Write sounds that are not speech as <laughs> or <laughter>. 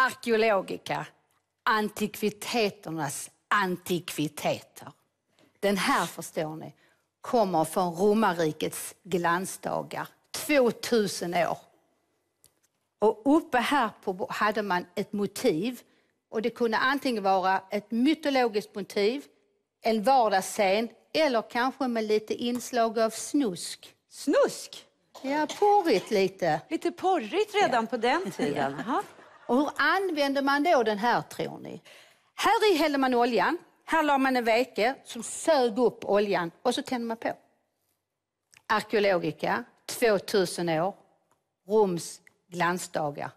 Arkeologica, antikviteternas antikviteter. Den här, förstår ni, kommer från romarrikets glansdagar, 2000 år. Och uppe här på, hade man ett motiv. Och Det kunde antingen vara ett mytologiskt motiv, en vardagsscen eller kanske med lite inslag av snusk. Snusk? Ja, porrigt lite. Lite porrigt redan ja. på den tiden. <laughs> Och hur använde man då den här tror ni? Här i hällde man oljan. här la man en veke som sög upp oljan och så tände man på. Arkeologica, 2000 år, Roms glansdagar.